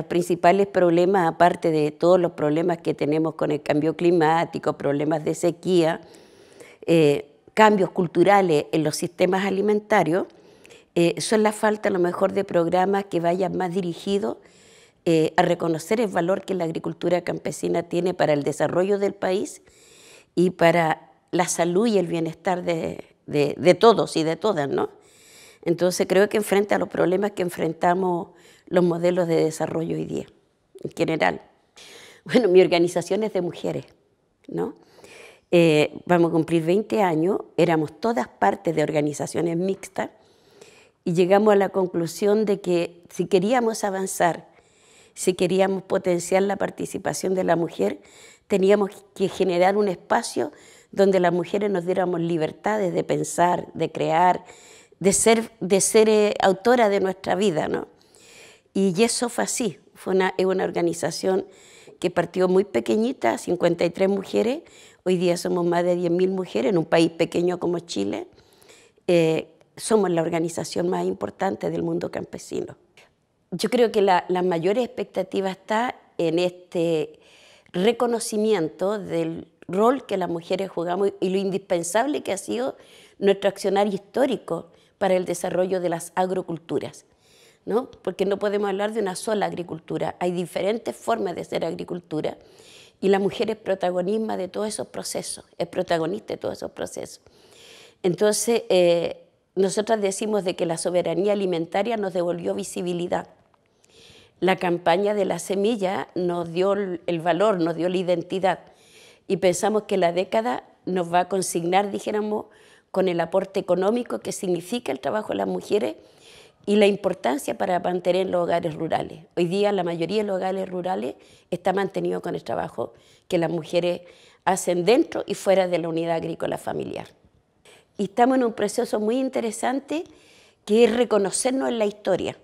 Los principales problemas, aparte de todos los problemas que tenemos con el cambio climático, problemas de sequía, eh, cambios culturales en los sistemas alimentarios, eh, son la falta a lo mejor de programas que vayan más dirigidos eh, a reconocer el valor que la agricultura campesina tiene para el desarrollo del país y para la salud y el bienestar de, de todos y de todas, ¿no? Entonces creo que enfrenta a los problemas que enfrentamos los modelos de desarrollo hoy día, en general. Bueno, mi organización es de mujeres, ¿no? Eh, vamos a cumplir 20 años, éramos todas partes de organizaciones mixtas y llegamos a la conclusión de que si queríamos avanzar, si queríamos potenciar la participación de la mujer, teníamos que generar un espacio donde las mujeres nos diéramos libertades de pensar, de crear, de ser, de ser eh, autora de nuestra vida, ¿no? Y eso fue así, fue una, es una organización que partió muy pequeñita, 53 mujeres, hoy día somos más de 10.000 mujeres en un país pequeño como Chile, eh, somos la organización más importante del mundo campesino. Yo creo que la, la mayor expectativa está en este reconocimiento del rol que las mujeres jugamos y lo indispensable que ha sido nuestro accionar histórico para el desarrollo de las agroculturas. ¿no? Porque no podemos hablar de una sola agricultura, hay diferentes formas de hacer agricultura y la mujer es protagonista de todos esos procesos, es protagonista de todos esos procesos. Entonces, eh, nosotras decimos de que la soberanía alimentaria nos devolvió visibilidad. La campaña de la semilla nos dio el valor, nos dio la identidad y pensamos que la década nos va a consignar, dijéramos, con el aporte económico que significa el trabajo de las mujeres y la importancia para mantener los hogares rurales. Hoy día la mayoría de los hogares rurales está mantenido con el trabajo que las mujeres hacen dentro y fuera de la unidad agrícola familiar. Y estamos en un proceso muy interesante que es reconocernos en la historia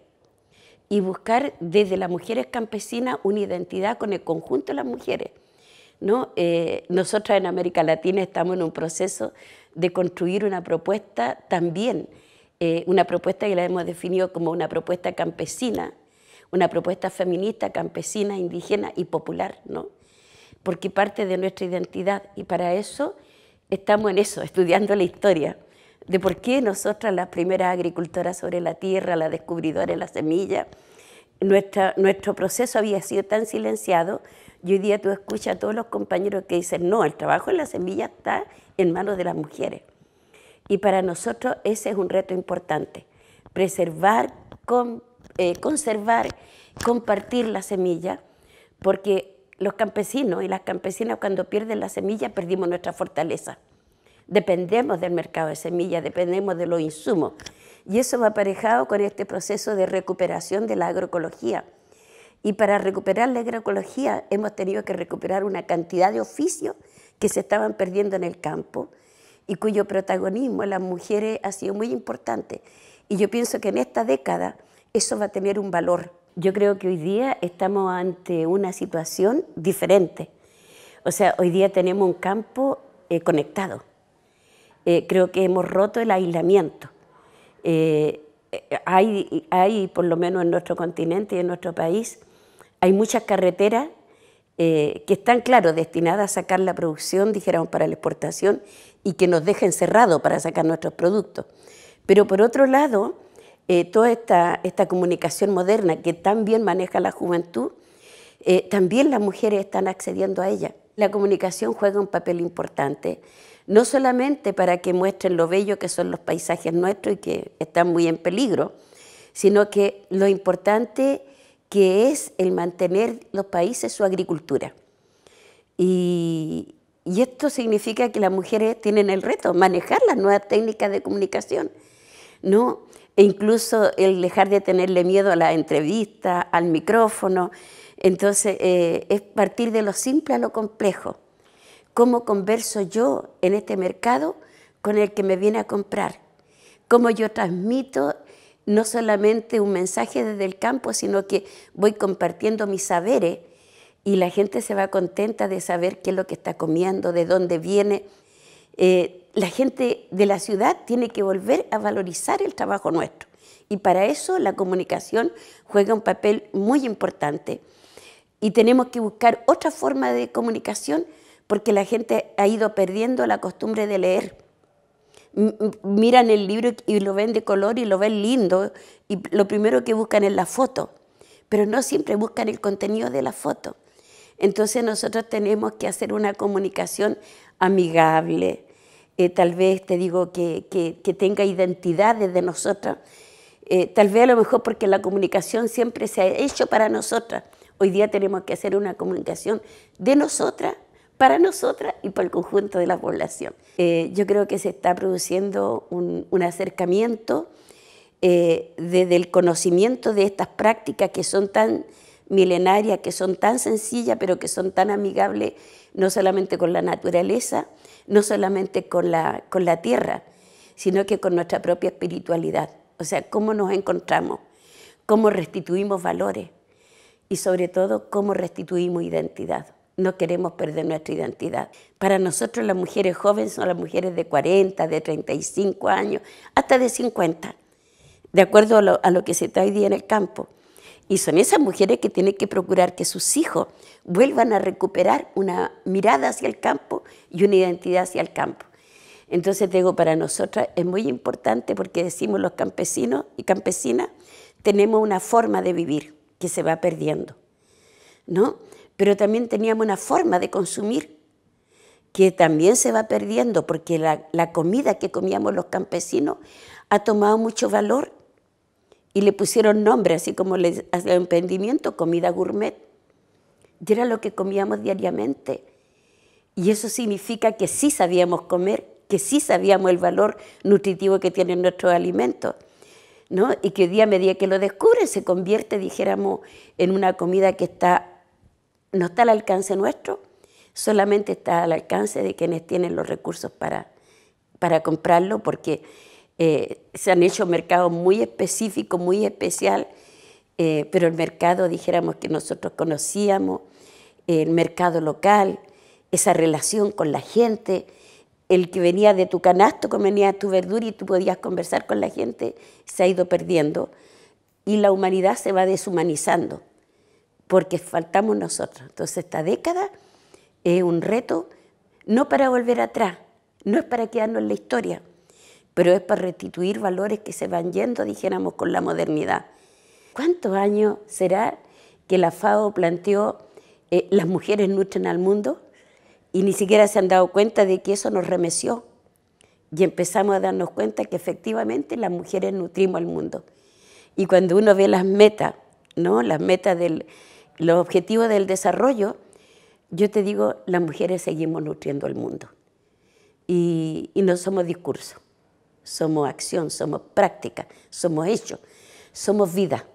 y buscar desde las mujeres campesinas una identidad con el conjunto de las mujeres. ¿no? Eh, nosotras en América Latina estamos en un proceso de construir una propuesta también, eh, una propuesta que la hemos definido como una propuesta campesina, una propuesta feminista, campesina, indígena y popular, ¿no? porque parte de nuestra identidad y para eso estamos en eso, estudiando la historia de por qué nosotras las primeras agricultoras sobre la tierra, las descubridoras de la semilla, nuestro proceso había sido tan silenciado y hoy día tú escuchas a todos los compañeros que dicen, no, el trabajo en la semilla está en manos de las mujeres. Y para nosotros ese es un reto importante, preservar, eh, conservar, compartir la semilla, porque los campesinos y las campesinas cuando pierden la semilla perdimos nuestra fortaleza. Dependemos del mercado de semillas, dependemos de los insumos. Y eso va aparejado con este proceso de recuperación de la agroecología y para recuperar la agroecología hemos tenido que recuperar una cantidad de oficios que se estaban perdiendo en el campo y cuyo protagonismo en las mujeres ha sido muy importante. Y yo pienso que en esta década eso va a tener un valor. Yo creo que hoy día estamos ante una situación diferente. O sea, hoy día tenemos un campo eh, conectado. Eh, creo que hemos roto el aislamiento. Eh, eh, eh, hay, hay, por lo menos en nuestro continente y en nuestro país, hay muchas carreteras eh, que están, claro, destinadas a sacar la producción, dijéramos, para la exportación y que nos dejen cerrados para sacar nuestros productos. Pero por otro lado, toda esta, comunicación moderna que tan bien maneja la juventud, también las mujeres están accediendo a ella. La comunicación juega un papel importante no solamente para que muestren lo bello que son los paisajes nuestros y que están muy en peligro, sino que lo importante que es el mantener los países su agricultura. Y, esto significa que las mujeres tienen el reto, manejar las nuevas técnicas de comunicación, ¿no? E incluso el dejar de tenerle miedo a la entrevista, al micrófono. Entonces, eh, es partir de lo simple a lo complejo cómo converso yo en este mercado con el que me viene a comprar, cómo yo transmito no solamente un mensaje desde el campo, sino que voy compartiendo mis saberes y la gente se va contenta de saber qué es lo que está comiendo, de dónde viene. Eh, la gente de la ciudad tiene que volver a valorizar el trabajo nuestro y para eso la comunicación juega un papel muy importante y tenemos que buscar otra forma de comunicación porque la gente ha ido perdiendo la costumbre de leer. Miran el libro y lo ven de color y lo ven lindo y lo primero que buscan es la foto, pero no siempre buscan el contenido de la foto. Entonces nosotros tenemos que hacer una comunicación amigable, eh, tal vez te digo que, tenga identidad de nosotras, eh, tal vez a lo mejor porque la comunicación siempre se ha hecho para nosotras. Hoy día tenemos que hacer una comunicación de nosotras para nosotras y para el conjunto de la población. Eh, yo creo que se está produciendo un, acercamiento eh, desde el conocimiento de estas prácticas que son tan milenarias, que son tan sencillas, pero que son tan amigables no solamente con la naturaleza, no solamente con la, con la tierra, sino que con nuestra propia espiritualidad. O sea, cómo nos encontramos, cómo restituimos valores y sobre todo cómo restituimos identidad. No queremos perder nuestra identidad. Para nosotros las mujeres jóvenes son las mujeres de 40, de 35 años, hasta de 50, de acuerdo a lo, que se está hoy día en el campo. Y son esas mujeres que tienen que procurar que sus hijos vuelvan a recuperar una mirada hacia el campo y una identidad hacia el campo. Entonces, digo, para nosotras es muy importante porque decimos los campesinos y campesinas, tenemos una forma de vivir que se va perdiendo, ¿no? pero también teníamos una forma de consumir que también se va perdiendo porque la, comida que comíamos los campesinos ha tomado mucho valor y le pusieron nombre, así como le hacía emprendimiento, comida gourmet. Y era lo que comíamos diariamente. Y eso significa que sí sabíamos comer, que sí sabíamos el valor nutritivo que tienen nuestros alimentos. ¿no? Y que día, a medida que lo descubre se convierte, dijéramos, en una comida que está no está al alcance nuestro, solamente está al alcance de quienes tienen los recursos para, para comprarlo, porque eh, se han hecho mercados muy específicos, muy especial, eh, pero el mercado, dijéramos, que nosotros conocíamos, el mercado local, esa relación con la gente, el que venía de tu canasto, venía tu verdura y tú podías conversar con la gente, se ha ido perdiendo y la humanidad se va deshumanizando porque faltamos nosotros. Entonces esta década es un reto no para volver atrás, no es para quedarnos en la historia, pero es para restituir valores que se van yendo, dijéramos, con la modernidad. ¿Cuántos años será que la FAO planteó eh, las mujeres nutren al mundo y ni siquiera se han dado cuenta de que eso nos remeció? Y empezamos a darnos cuenta que efectivamente las mujeres nutrimos al mundo. Y cuando uno ve las metas, ¿no? las metas del, los objetivo del desarrollo, yo te digo, las mujeres seguimos nutriendo el mundo. Y, y no somos discurso, somos acción, somos práctica, somos hecho, somos vida.